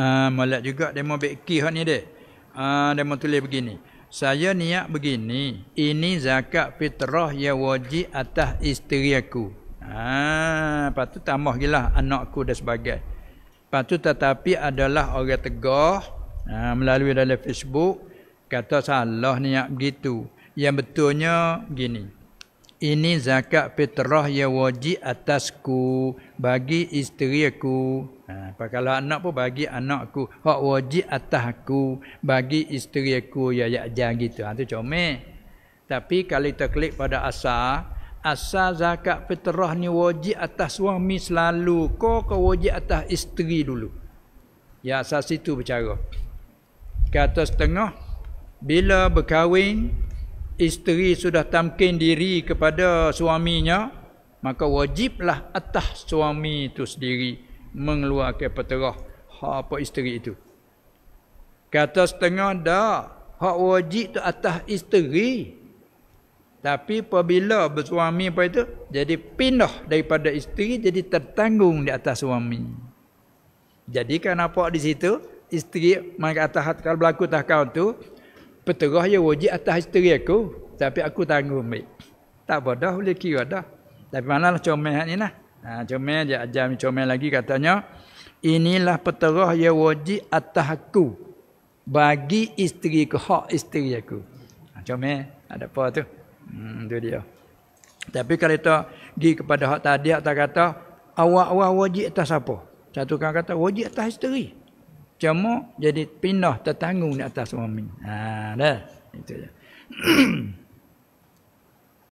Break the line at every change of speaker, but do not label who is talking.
Uh, molek juga demo beki hak ni dek. Uh, ah, demo tulis begini. Saya niat begini. Ini zakat fitrah yang wajib atas isteri aku. Ha, uh, lepas tambah gila anakku dan sebagainya. Lepas tetapi adalah orang tegah uh, melalui dalam Facebook. Kata salah niat begitu. Yang betulnya begini ini zakat fitrah yang wajib atasku bagi isteri aku. Ha, kalau anak pun bagi anakku. Hak wajib atas aku bagi isteri aku. Ya, ya, ya, gitu. Itu ha, comel. Tapi kalau kita klik pada asal, asal zakat fitrah ni wajib atas suami selalu. Kau ke wajib atas isteri dulu. Ya, asal situ bercara. Kata setengah, bila berkahwin, isteri sudah tamkin diri kepada suaminya maka wajiblah atas suami itu sendiri mengeluarkan peterah hak apa isteri itu kata setengah dah hak wajib tu atas isteri tapi apabila bersuami apa itu jadi pindah daripada isteri jadi tertanggung di atas suami jadi kenapa kan di situ isteri mak atas kalau berlaku tahkau tu peterah je wajib atas isteri aku tapi aku tanggung ambil tak bodoh boleh kira dah tapi manalah comel hak ni lah ha, comel je ajar comel lagi katanya inilah peterah yang wajib atas aku bagi isteri ke hak isteri aku ha, comel ada ha, apa tu hmm, tu dia tapi kalau kita pergi kepada hak tadi hak tak kata awak-awak wajib atas apa satu kan kata wajib atas isteri cuma jadi pindah tertanggung di atas suami ha dah itu je